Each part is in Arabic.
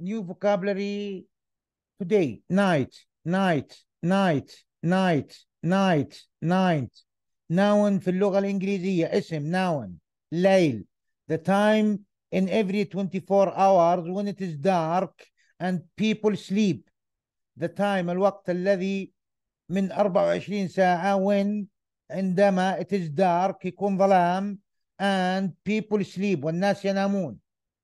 new vocabulary today night night night night night night noun في اللغة الإنجليزية اسم noun ليل the time in every 24 hours when it is dark and people sleep the time الوقت الذي من 24 ساعة when عندما it is dark يكون ظلام and people sleep والناس ينامون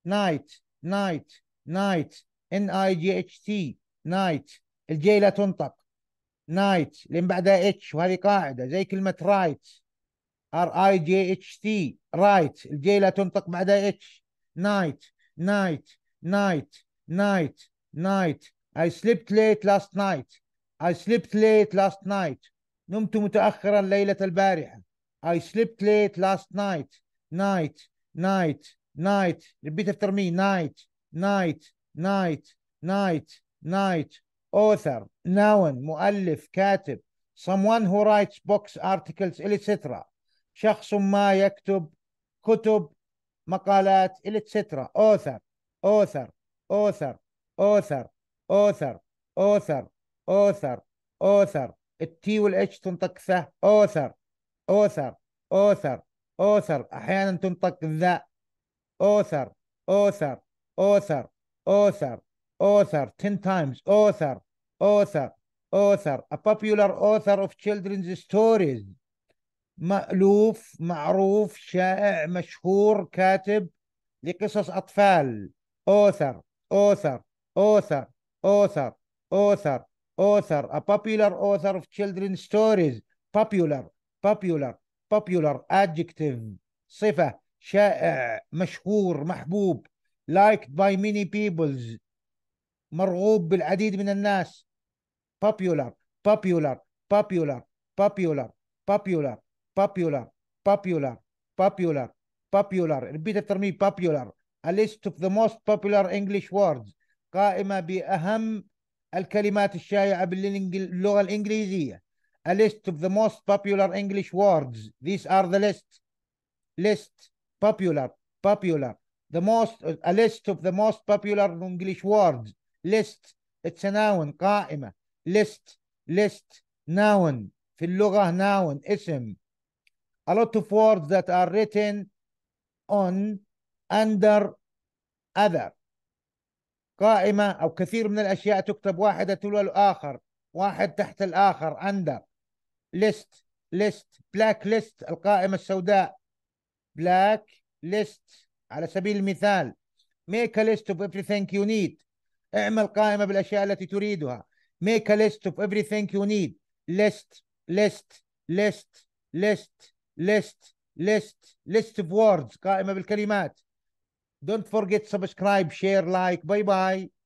night night نايت ان اي جي اتش تي نايت الجي لا تنطق نايت لين بعدها اتش وهذه قاعده زي كلمه رايت ار اي جي اتش تي رايت الجي لا تنطق بعدها اتش نايت نايت نايت نايت نايت اي سليبت ليت لاست نايت اي سليبت ليت لاست نايت نمت متاخرا ليله البارحه اي سليبت ليت لاست نايت نايت نايت نايت ريبيت افتر مي نايت night night night night author noun مؤلف كاتب someone who writes books articles etc شخص ما يكتب كتب مقالات etc author author author author author author author author التي والاتش تنطق ثه author author author author احيانا تنطق ذا author author author author author 10 times author author author a popular author of children's stories مألوف معروف شائع مشهور كاتب لقصص أطفال author author author author author author a popular author of children's stories popular popular popular adjective صفة شائع مشهور محبوب liked by many peoples مرغوب بالعديد من الناس popular popular popular popular popular popular popular popular popular repeat after me popular a list of the most popular English words قائمة بأهم الكلمات الشائعة باللغة الإنجليزية a list of the most popular English words these are the list list popular popular the most a list of the most popular English words list it's a noun قائمة list list noun في اللغة noun اسم a lot of words that are written on under other قائمة أو كثير من الأشياء تكتب واحدة تلو الآخر واحد تحت الآخر under list list black list القائمة السوداء black list على سبيل المثال make a list of everything you need اعمل قائمة بالأشياء التي تريدها make a list of everything you need list list list list list list list of words قائمة بالكلمات don't forget subscribe share like bye bye